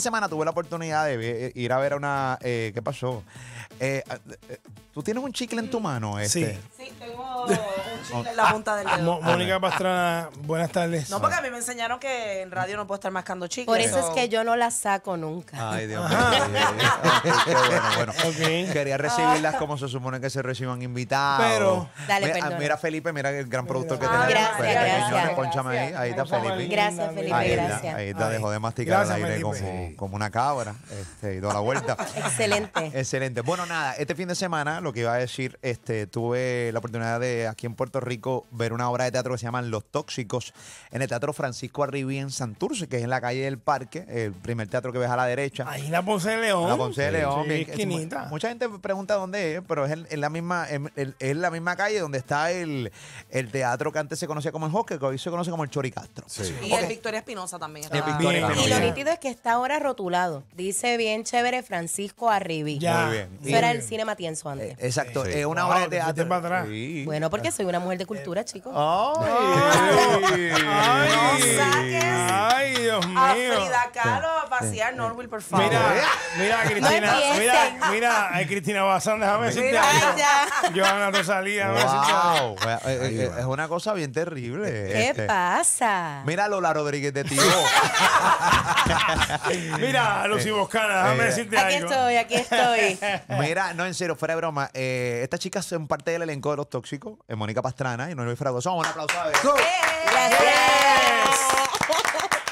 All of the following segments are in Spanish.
semana tuve la oportunidad de eh, ir a ver a una. Eh, ¿Qué pasó? Eh, ah, eh, ¿Tú tienes un chicle en tu mano? Sí. Este? Sí, tengo. Oh, la ah, punta del ah, dedo. Ah, Mónica Pastrana, buenas tardes. No, porque a mí me enseñaron que en radio no puedo estar mascando chicas. Por eso es que yo no las saco nunca. Ay, Dios mío. bueno, bueno. Quería recibirlas como se supone que se reciban invitados. Pero- Dale, mira, mira, Felipe, mira el gran productor que tenemos. gracias, gracias. ahí. Ahí está Felipe. Gracias, Felipe, Ahí gracias. Ahí está, dejó de masticar el aire como, como una cabra. Este, y toda la vuelta. Excelente. Excelente. Bueno, nada, este fin de semana lo que iba a decir, este, tuve la oportunidad de aquí en Puerto Puerto Rico ver una obra de teatro que se llama Los Tóxicos en el Teatro Francisco Arribí en Santurce, que es en la calle del Parque, el primer teatro que ves a la derecha. Ahí la Ponce de León. La Ponce mucha gente pregunta dónde es, pero es en, la, misma, en, la misma calle donde está el, teatro que antes se conocía como el Hockey, que hoy se conoce como el Choricastro. Y el Victoria Espinosa también. Ah. y lo nítido es que está ahora rotulado. Dice bien chévere Francisco Arribí. Ya. Muy era el Cinema Tienzo antes. Eh, exacto. es una obra de teatro. Bueno, porque soy una mujer de cultura, chicos. ¡Ay! ¡Ay! Dios mío! A Frida eh, eh, por favor. Mira, mira, Cristina. mira, mira, eh, Cristina Bazán, déjame decirte algo. Johanna Rosalía, wow. Es, es una cosa bien terrible. ¿Qué este. pasa? Mira Lola Rodríguez de tío. mira, Lucy Boscana, déjame decirte algo. Aquí estoy, aquí estoy. Mira, no, en serio, fuera de broma. estas chicas son parte del elenco de Los Tóxicos, Mónica Pastrana y no Fragoso. Un aplauso a ver. Gracias.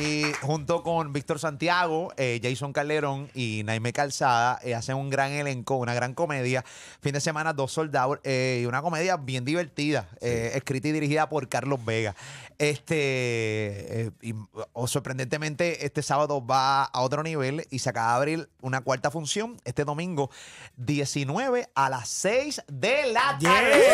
Y junto con Víctor Santiago, eh, Jason Calderón y Naime Calzada eh, hacen un gran elenco, una gran comedia. Fin de semana, dos soldados eh, y una comedia bien divertida, escrita y dirigida por Carlos Vega. Este, sorprendentemente, este sábado va a otro nivel y se acaba de abrir una cuarta función este domingo, 19 a las 6 de la tarde.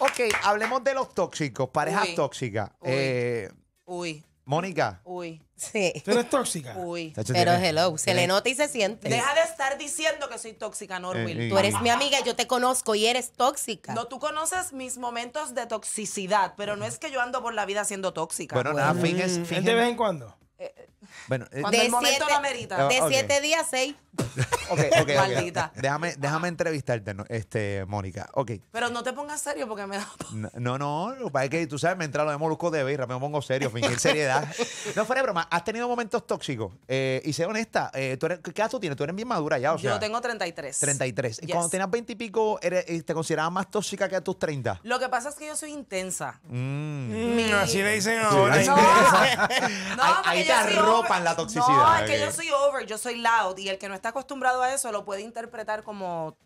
Ok, hablemos de los tóxicos, parejas tóxicas. Eh, Uy. Mónica. Uy. Sí. ¿Tú eres tóxica? Uy. Pero hello, se le nota y se siente. Deja de estar diciendo que soy tóxica, Norwill. Eh, eh. Tú eres mi amiga, yo te conozco y eres tóxica. No, tú conoces mis momentos de toxicidad, pero no es que yo ando por la vida siendo tóxica. Bueno, pues. nada, fíjese. Mm. de vez en cuando? Bueno, eh, de el siete, ah, De 7 días, 6 Ok, Maldita. Déjame, déjame entrevistarte, este, Mónica. Ok. Pero no te pongas serio porque me da. No, no, para que tú sabes, me entra lo de Molusco de Beira, me pongo serio, fingir seriedad. no, fuera broma, has tenido momentos tóxicos. Eh, y sé honesta, eh, ¿tú ¿qué edad tú tienes? Tú eres bien madura ya, o sea. Yo tengo 33. 33. y Cuando tenías 20 y pico, ¿te considerabas más tóxica que a tus 30? Lo que pasa es que yo soy intensa. Mm. Mm, así le dicen ahora. no, ahí, te la toxicidad. No, es que yo soy over, yo soy loud. Y el que no está acostumbrado a eso lo puede interpretar como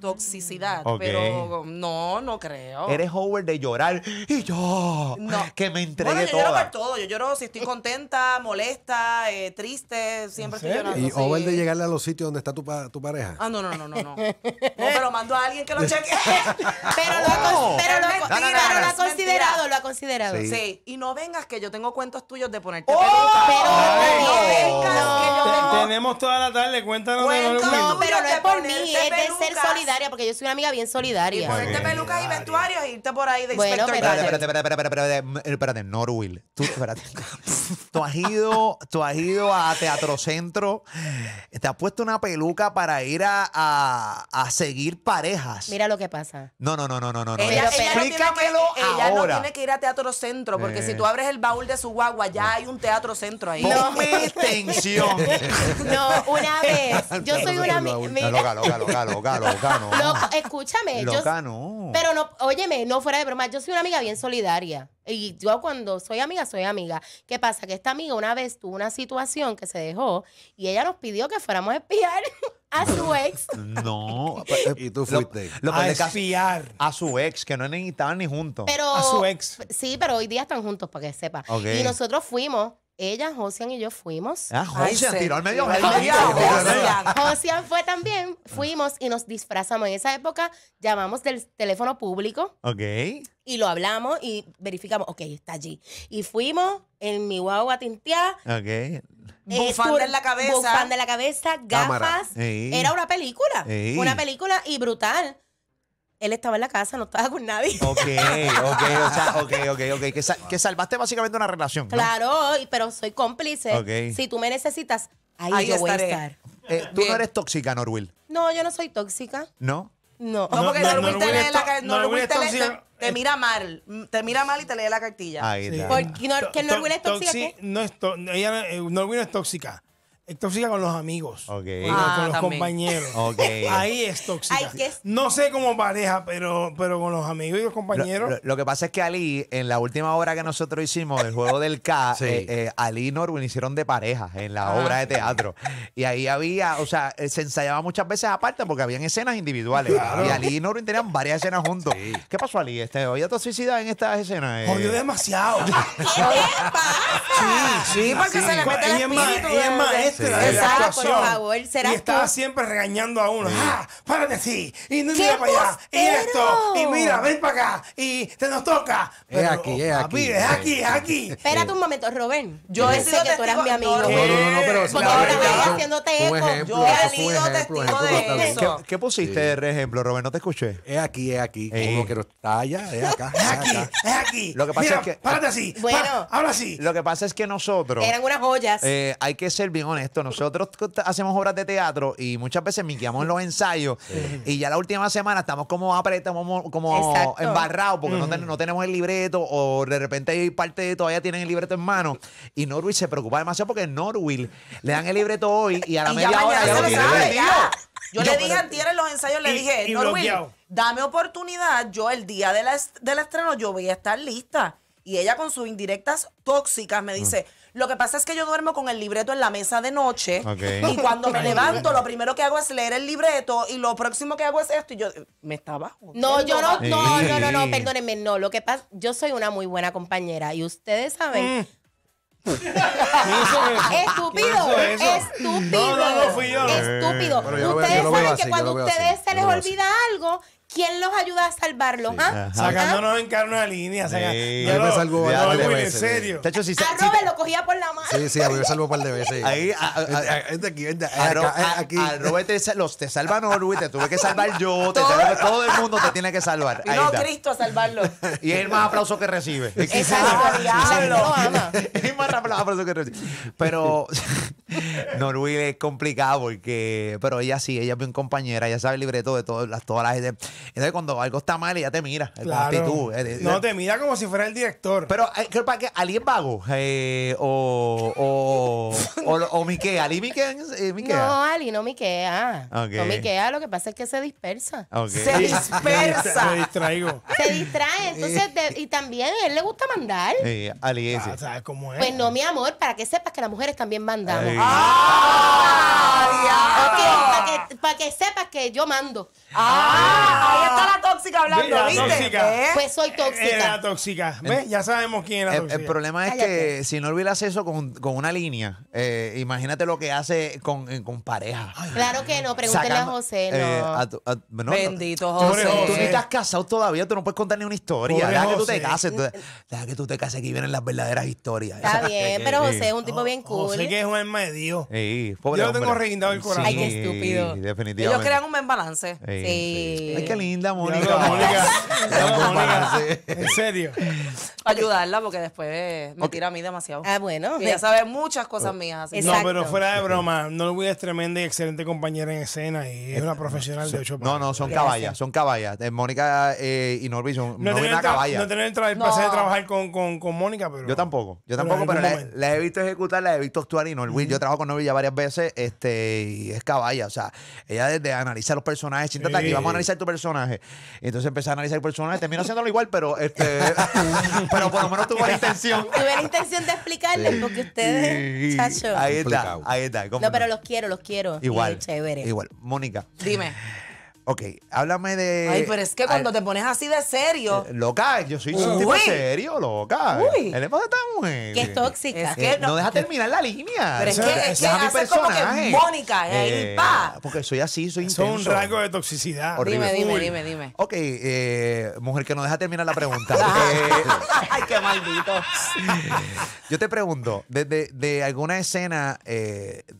toxicidad, pero no, no creo. Eres over de llorar y yo que me entregué bueno, yo lloro por todo, yo lloro si estoy contenta, molesta, eh, triste, siempre estoy llorando. Y Howard de llegarle a los sitios donde está tu, tu pareja. Ah, no, no, no, no, no. no pero mando a alguien que lo cheque. pero lo, ha considerado, lo ha considerado. Sí. Y no vengas que yo tengo cuentos tuyos de ponerte oh, Pero no que yo Tenemos toda la tarde, cuéntanos. Cuento, de no, pero no es por mí, es de ser solidario solidaria porque yo soy una amiga bien solidaria. Y ponerte pelucas y vestuarios e irte por ahí de bueno, inspector. Espérate, espérate, espérate, espérate, espérate, eh, Norwill. Tú, tú has ido, tú has ido a Centro te has puesto una peluca para ir a, a, seguir parejas. Mira lo que pasa. No, no, no, no, no, no. Ella, explícamelo no tiene que, ahora. Ella no tiene que ir a Teatro Centro porque si eh. tú abres el baúl de su guagua ya hay un Teatro Centro ahí. No, mi tensión. no, una vez. Yo soy una amiga. loca, loca, loca, loca, loca escúchame. Loca no. Pero no, óyeme, no fuera de broma. Yo soy una amiga bien solidaria. Y yo cuando soy amiga, soy amiga. ¿Qué pasa? Que esta amiga una vez tuvo una situación que se dejó y ella nos pidió que fuéramos a espiar a su ex. No. y tú fuiste. a espiar. A su ex, que no estaban ni juntos. a su ex. Sí, pero hoy día están juntos, para que sepa. Y nosotros fuimos ella, Josian y yo fuimos. Ah, Josian, tiró al medio. Josian fue también. Fuimos y nos disfrazamos. En esa época llamamos del teléfono público. Ok. Y lo hablamos y verificamos. Ok, está allí. Y fuimos en mi guagua tintea. Ok. bufanda en la cabeza. Bufanda en la cabeza, gafas. Era una película. Una película y brutal él estaba en la casa, no estaba con nadie. Ok, ok, o sea, ok, ok, ok. Que, que salvaste básicamente una relación. Claro, pero soy cómplice. Si tú me necesitas, ahí, yo voy a estar. Eh, ¿Tú no eres tóxica, Norwil? No, yo no soy tóxica. ¿No? No. No, porque Norwil te lee la cartilla. Te eh. mira mal. Te mira mal y te lee la cartilla. Ahí está. ¿Que Norwil es tóxica? No, ella, eh, Norwil no es tóxica. Es tóxica con los amigos. Okay. Eh, ah, con, los compañeros. Ahí es tóxica. No sé cómo pareja, pero, pero con los amigos y los compañeros. Lo, que pasa es que Ali, en la última obra que nosotros hicimos el juego del K, eh, eh, Ali y Norwin hicieron de pareja en la ah. obra de teatro. Y ahí había, o sea, se ensayaba muchas veces aparte porque habían escenas individuales. Y Ali y Norwin tenían varias escenas juntos. ¿Qué pasó, Ali? Este, ¿Hoy toxicidad en estas escenas? Jodió demasiado. ¿Qué Sí, sí, porque se le mete es y estaba siempre regañando a uno. ¡Ah! ¡Párate así! ¡Y no mira allá! ¡Y esto! ¡Y mira, ven para acá! ¡Y te nos toca! Pero, es aquí, es aquí. es aquí, es aquí. Espérate un momento, Robert. Yo sé que tú eras mi amigo. No, no, no, pero. Porque ahora haciéndote eco. Yo he sido testigo de ¿Qué pusiste, de ejemplo, Robert? No te escuché. Es aquí, es aquí. Eh. Como que es acá. Es aquí, es aquí. Lo que pasa es que. Párate así. Bueno. Ahora sí. Lo que pasa es que nosotros. Eran unas joyas. Eh, hay que ser bien honestos nosotros hacemos obras de teatro y muchas veces miqueamos en los ensayos y ya la última semana estamos como apretados, como embarrados porque no, tenemos el libreto o de repente hay parte de todavía tienen el libreto en mano y Norwil se preocupa demasiado porque Norwich le dan el libreto hoy y a la media hora Yo, le dije antier en los ensayos, le dije, Norwil, dame oportunidad, yo el día del estreno yo voy a estar lista. Y ella con sus indirectas tóxicas me dice, lo que pasa es que yo duermo con el libreto en la mesa de noche y cuando me levanto lo primero que hago es leer el libreto y lo próximo que hago es esto y yo me estaba No, yo no, no, no, no, perdónenme, no, lo que pasa, yo soy una muy buena compañera y ustedes saben Estúpido, estúpido. Estúpido. ustedes saben que cuando a ustedes se les olvida algo, ¿Quién los ayuda a salvarlos? Ah? Sacándonos en carne de línea. Sí. Yo me salgo en serio. a Robert lo cogía por la mano. Sí, sí, a mí me salvo un par de veces. Ahí, aquí, aquí. A Robert te, los, te salva Norwich, te tuve que salvar yo, todo, el mundo te tiene que salvar. no, Cristo a salvarlo. Y es el más aplauso que recibe. Es el más aplauso que recibe. Pero... Norwil es complicado porque, pero ella sí, ella es mi compañera, ella sabe el libreto de todas las, todas las Entonces cuando algo está mal, ella te mira, actitud. Eh, no, te mira como si fuera el director. Pero, eh, ¿para que ¿Ali es vago? Eh, o, o, o, Miquea, ¿Ali eh, Miquea? No, Ali no Miquea. No Miquea, lo que pasa es que se dispersa. Se dispersa. se distraigo. Se distrae, entonces, y también a él le gusta mandar. Ali es. Ah, ¿Sabes cómo es? Pues no, mi amor, para que sepas que las mujeres también mandamos. Ah, ah. para que, sepas que yo mando. Ah, ah. ahí está la tóxica hablando, ¿viste? ¿Eh? Pues soy tóxica. tóxica. ¿Ves? ya sabemos quién es la tóxica. El, problema es que si no olvidas eso con, con una línea, eh, imagínate lo que hace con, eh, con pareja. claro que no, pregúntale a José. Bendito José. Tú ni estás casado todavía, tú no puedes contar ni una historia. deja que tú te cases. deja que tú te cases, aquí vienen las verdaderas historias. Está bien, pero José es un tipo oh, bien cool. José que es un Dios. Yo lo tengo reindado el corazón. Ay, qué estúpido. definitivamente. Ellos crean un buen balance. Sí. Ay, qué linda, Mónica. En serio. ayudarla, porque después me tira a mí demasiado. Ah, bueno. ya sabe muchas cosas mías. No, pero fuera de broma, no es tremenda y excelente compañera en escena y es una profesional de ocho No, no, son caballas, son caballas. Eh, Mónica eh, y Norby son no, no una caballa. No tener el, no. de trabajar con, con, con Mónica, pero. Yo tampoco. Yo tampoco, pero, la, he visto ejecutar, la he visto actuar y Norby. Mm. Yo trabajo con Novi varias veces, este, y es caballa. O sea, ella desde analizar los personajes, chíntate aquí, vamos a analizar tu personaje. Y entonces empecé a analizar el personaje, termino haciéndolo igual, pero este, pero por lo menos tuve la intención. Tuve la intención de explicarles porque ustedes, chacho. Ahí está, ahí está. No, pero los quiero, los quiero. Igual. chévere. Igual. Mónica. Dime. Ok, háblame de. Ay, pero es que cuando te pones así de serio. Eh, loca, yo soy un tipo serio, loca. Uy. ¿Qué esta mujer? Que es tóxica. Eh, no, deja terminar la línea. Pero es, que, es hace como que Mónica, eh, Porque soy así, soy intenso. Es un rango de toxicidad. Dime, dime, dime, dime. Ok, eh, mujer que no deja terminar la pregunta. Ay, qué maldito. yo te pregunto, desde de, alguna escena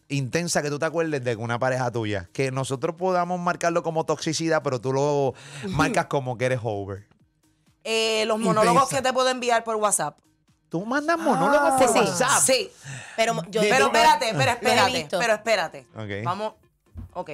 intensa que tú te acuerdes de una pareja tuya, que nosotros podamos marcarlo como toxicidad pero tú lo marcas como que eres over. Eh, los monólogos que te puedo enviar por WhatsApp. Tú mandas monólogos ah, por WhatsApp. Sí. Pero, pero espérate, pero espérate, pero espérate. Vamos. Ok.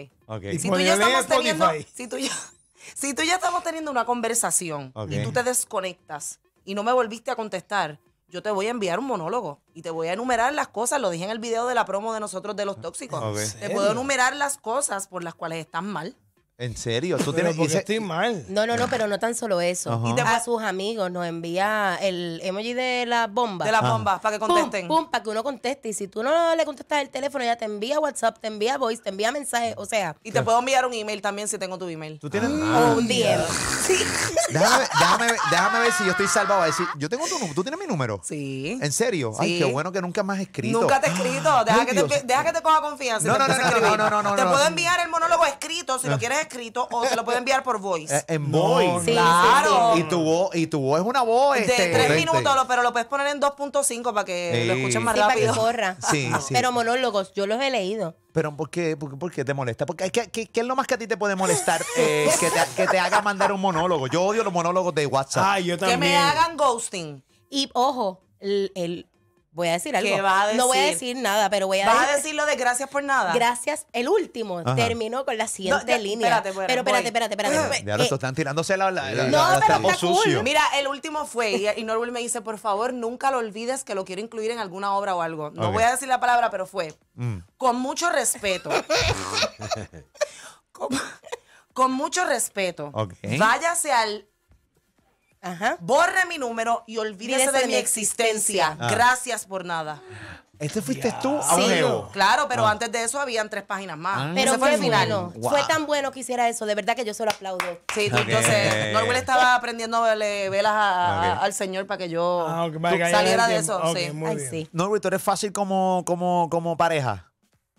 Si, tú ya estamos teniendo, una conversación y tú te desconectas y no me volviste a contestar, yo te voy a enviar un monólogo y te voy a enumerar las cosas. Lo dije en el video de la promo de nosotros de los tóxicos. Te puedo enumerar las cosas por las cuales están mal. ¿En serio? ¿Tú tienes que. estoy mal. No, no, no, ah. pero no tan solo eso. Ah. A sus amigos nos envía el emoji de la bomba. De la bomba para que contesten. Pum, para que uno conteste. Y si tú no le contestas el teléfono, ya te envía WhatsApp, te envía voice, te envía mensaje. O sea, Y te puedo enviar un email también si tengo tu email. ¿Tú tienes? Ah. un DM. Déjame, ver si yo estoy salvado. yo tengo tu número. ¿Tú tienes mi número? Sí. ¿En serio? Ay, qué bueno que nunca más has escrito. Nunca te he escrito. Deja, que te, coja confianza. No, no, no, no, no, Te puedo enviar el monólogo escrito, si lo ah. quieres escrito, o te lo puedo enviar por voice. Eh, en voice claro. Y tu voz, y tu voz es una voz. de este, tres minutos, pero lo puedes poner en 2.5 para que lo escuchen más para que rápido. sí. Pero monólogos, yo los he leído. Pero ¿por qué, te molesta? Porque, ¿qué, es lo más que a ti te puede molestar eh, que, te, que, te, haga mandar un monólogo? Yo odio los monólogos de WhatsApp. Que me hagan ghosting. Y ojo, el voy a decir algo. ¿Qué No voy a decir nada, pero voy a ¿Vas a decir lo de gracias por nada? Gracias. El último terminó con la siguiente línea. Espérate, pero espérate, espérate, espérate, Ya eh, están tirándose la. no, pero está cool. Mira, el último fue, y, Norwell me dice, por favor, nunca lo olvides que lo quiero incluir en alguna obra o algo. No voy a decir la palabra, pero fue. Mm. Con mucho respeto. con, mucho respeto. Váyase al borre mi número y olvídese de, mi existencia. Ah. Gracias por nada. ¿Este fuiste tú? Sí, ah, claro, pero ah. antes de eso habían tres páginas más. pero fue el final. Fue tan bueno que hiciera eso. De verdad que yo se lo aplaudo. Sí, entonces, Norwell estaba aprendiendo velas al señor para que yo saliera de eso. sí. Norwell, ¿tú eres fácil como, como, como pareja?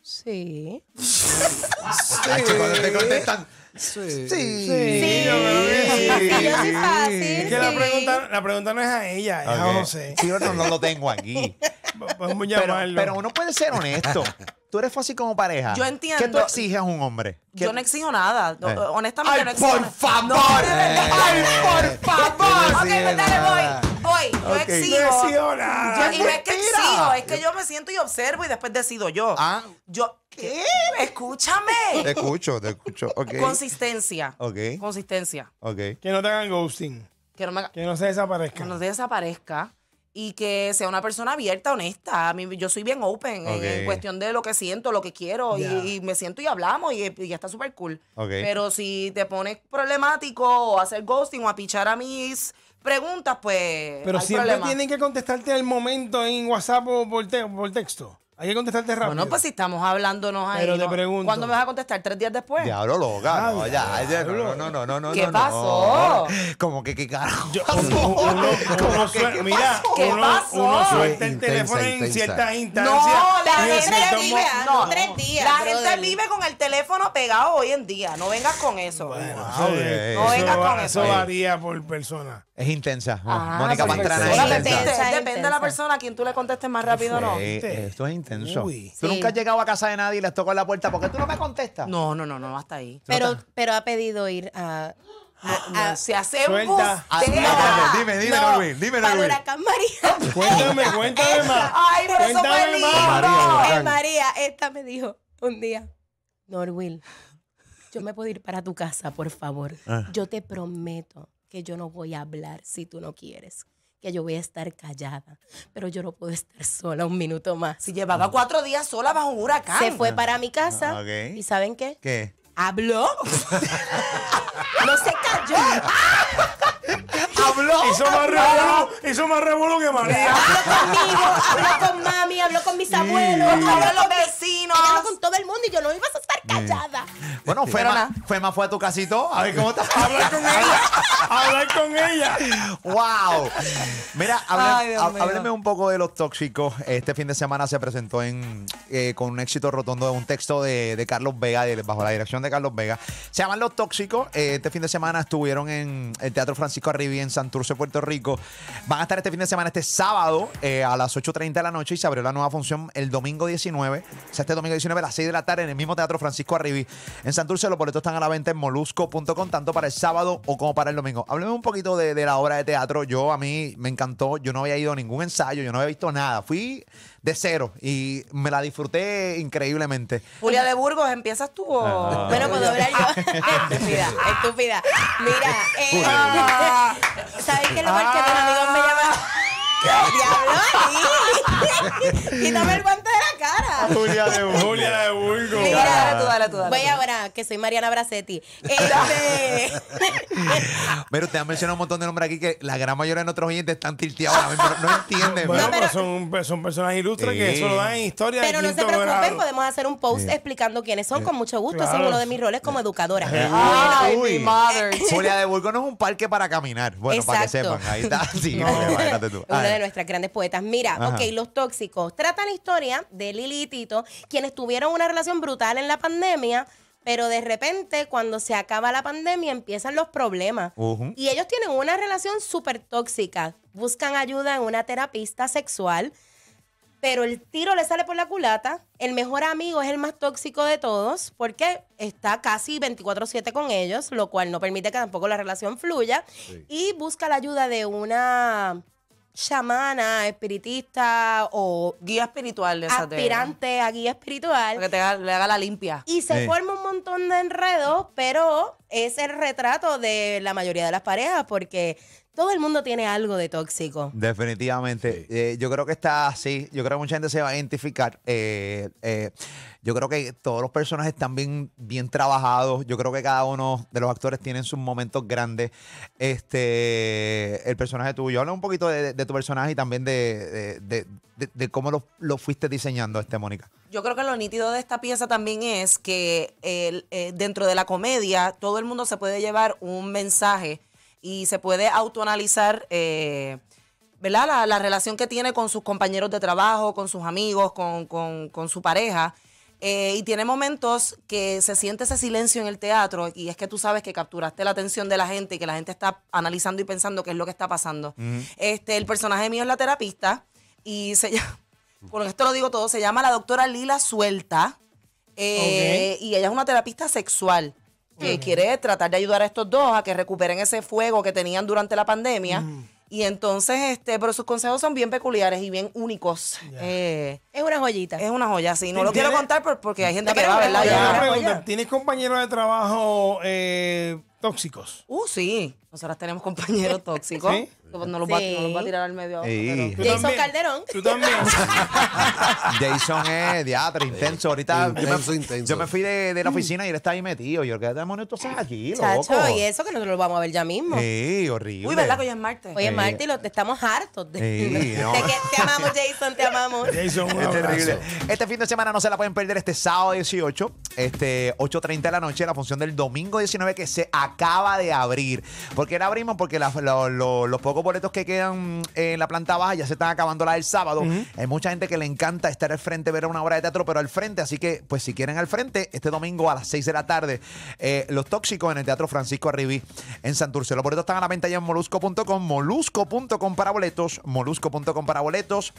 Sí. sí. Cuando te contestan... Sí. Sí. Sí. Que la, pregunta, la pregunta no es a ella, es a José. Sí, no lo tengo aquí. Vamos a Pero, pero uno puede ser honesto. Tú eres fácil como pareja. Yo entiendo. ¿Qué tú exiges a un hombre? Yo no exijo nada. Honestamente, no exijo nada. Por favor. ¡Ay, por favor! Ok, pues dale, voy. No exijo es que exijo, es que yo me siento y observo y después decido yo. Ah. Yo. Escúchame. Te escucho, te escucho. Consistencia. Consistencia. Que no te hagan ghosting. Que no, se desaparezca. Que no se desaparezca y que sea una persona abierta, honesta. yo soy bien open en, cuestión de lo que siento, lo que quiero, y, me siento y hablamos, y, ya está súper cool. Pero si te pones problemático o hacer ghosting o a pichar a mis preguntas, pues. Pero siempre tienen que contestarte al momento en WhatsApp o por texto. Hay que contestarte rápido. Bueno, pues si estamos hablándonos ahí. Pero te pregunto. ¿Cuándo me vas a contestar? ¿Tres días después? Diablo, loca. No, no, no, no, no, no. ¿Qué pasó? Como que, ¿qué carajo? ¿qué mira, ¿Qué pasó? uno suelta el teléfono en ciertas instancias. No, la gente vive, no, tres días. La gente vive con el teléfono pegado hoy en día. No vengas con eso. no vengas con eso. Eso varía por persona. Es intensa. Ah, Mónica Pantrana es intensa. Depende de la persona a quien tú le contestes más rápido o no. Eh, esto es intensa. Tú nunca has llegado a casa de nadie y les toco la puerta porque tú no me contestas. No, no, no, no, hasta ahí. Pero, pero ha pedido ir a. a- a- se hace un Suelta. Ah, dime, dime, Norwin, dime, para María. Cuéntame, cuéntame más. Ay, pero eso fue eh, María, María, esta me dijo un día, Norwil, yo me puedo ir para tu casa, por favor. Ah. Yo te prometo que yo no voy a hablar si tú no quieres que yo voy a estar callada, pero yo no puedo estar sola un minuto más. Si llevaba cuatro días sola bajo un huracán. Se fue para mi casa ah, y ¿saben qué? ¿Qué? Habló. no se cayó. habló. Hizo más revuelo, hizo más que María. Habló conmigo, habló con mami, habló con mis abuelos, habló con los vecinos. Habló con todo el mundo y yo no iba a bueno, Fema, Fema fue a tu casito a ver cómo está. hablar con ella. hablar con ella. ¡Wow! Mira, hábleme, un poco de los tóxicos. Este fin de semana se presentó en, eh, con un éxito rotundo de un texto de, Carlos Vega, bajo la dirección de Carlos Vega. Se llaman Los Tóxicos. Eh, este fin de semana estuvieron en el Teatro Francisco Arribi en Santurce, Puerto Rico. Van a estar este fin de semana, este sábado, eh, a las 8.30 de la noche y se abrió la nueva función el domingo 19. O sea, este domingo 19 a las 6 de la tarde en el mismo Teatro Francisco Arribi en Santurce los boletos están a la venta en molusco.com, tanto para el sábado o como para el domingo. Hábleme un poquito de, de, la obra de teatro. Yo, a mí me encantó. Yo no había ido a ningún ensayo, yo no había visto nada. Fui de cero y me la disfruté increíblemente. Julia de Burgos, ¿empiezas tú o...? Ah, bueno, puedo hablar yo. estúpida, estúpida. Mira, eh, ¿sabes qué es lo ah. que amigos me llaman? Ah. ¡Diablo! Quítame el guante cara. Julia de Burgos. de Mira, dale tú, dale tú, dale Voy ahora, que soy Mariana Bracetti. Este... pero te han mencionado un montón de nombres aquí que la gran mayoría de nuestros oyentes están tilteados. No, no entienden. Bueno, pero, son, personas ilustres que eso lo dan en historia. Pero no se preocupen, podemos hacer un post explicando quiénes son con mucho gusto. Ese es uno de mis roles como educadora. Ay, Uy. madre. Julia de Burgos no es un parque para caminar. Bueno, para que sepan. Ahí está. Sí, tú. Una de nuestras grandes poetas. Mira, ok, los tóxicos. Tratan la historia de Lili quienes tuvieron una relación brutal en la pandemia, pero de repente cuando se acaba la pandemia empiezan los problemas. Y ellos tienen una relación súper tóxica, buscan ayuda en una terapista sexual, pero el tiro le sale por la culata, el mejor amigo es el más tóxico de todos porque está casi 24/7 con ellos, lo cual no permite que tampoco la relación fluya, y busca la ayuda de una chamana, espiritista o guía espiritual de esa aspirante a guía espiritual. que le haga la limpia. Y se forma un montón de enredos, pero es el retrato de la mayoría de las parejas porque todo el mundo tiene algo de tóxico. Definitivamente. Eh, yo creo que está así. Yo creo que mucha gente se va a identificar. Eh, eh, yo creo que todos los personajes están bien, bien trabajados. Yo creo que cada uno de los actores tiene sus momentos grandes. Este, el personaje tuyo. Habla un poquito de, tu personaje y también de, cómo lo, lo, fuiste diseñando, este, Mónica. Yo creo que lo nítido de esta pieza también es que dentro de la comedia todo el mundo se puede llevar un mensaje y se puede autoanalizar, eh, La, relación que tiene con sus compañeros de trabajo, con sus amigos, con, su pareja. Eh, y tiene momentos que se siente ese silencio en el teatro y es que tú sabes que capturaste la atención de la gente y que la gente está analizando y pensando qué es lo que está pasando. este, el personaje mío es la terapista y se llama, con esto lo digo todo, se llama la doctora Lila Suelta eh, y ella es una terapista sexual que quiere tratar de ayudar a estos dos a que recuperen ese fuego que tenían durante la pandemia. Y entonces, este, pero sus consejos son bien peculiares y bien únicos. Eh, es una joyita. Es una joya, sí. No lo quiero contar porque hay gente que va, ¿verdad? ¿Tienes compañeros de trabajo eh, tóxicos? Uh, sí. Nosotras tenemos compañeros tóxicos. Pues, no los, va, no a tirar al medio. Jason Calderón. Tú también. Jason es diatre, intenso. Ahorita yo, me, fui de, la oficina y él está ahí metido. Yo, quedé demonios tú aquí, loco? y eso que nosotros lo vamos a ver ya mismo. Sí, horrible. Uy, ¿verdad que hoy es martes? hoy es y lo- estamos hartos de, te amamos, Jason, te amamos. Jason, este Es terrible. Este fin de semana no se la pueden perder este sábado 18, este 8.30 de la noche, la función del domingo 19 que se acaba de abrir. ¿Por qué la abrimos? Porque los pocos boletos que quedan mm, en la planta baja ya se están acabando las del sábado. Hay mucha gente que le encanta estar al frente, ver una obra de teatro, pero al frente. Así que, pues si quieren al frente, este domingo a las 6 de la tarde, eh, Los Tóxicos en el Teatro Francisco Arribí en Santurce. Los boletos están a la venta ya en molusco.com, molusco.com para boletos, molusco.com para boletos.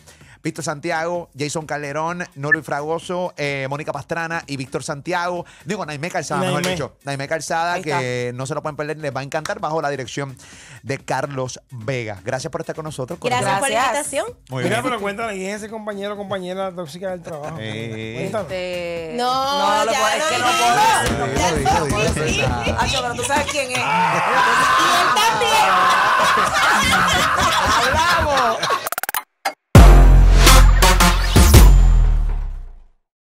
Víctor Santiago, Jason Calderón, Norby Fragoso, eh, Mónica Pastrana y Víctor Santiago. Digo, Naime Calzada, mejor dicho. Naime Calzada, que no se lo pueden perder, les va a encantar bajo la dirección de Carlos Vega. Gracias por estar con nosotros. Gracias, por la invitación. Muy Mira, pero cuéntanos ¿quién es ese compañero o compañera tóxica del trabajo? Eh. No, no, lo ya, es que no No, no, no, pero tú sabes quién es. Ah. y él también. ¡Hablamos!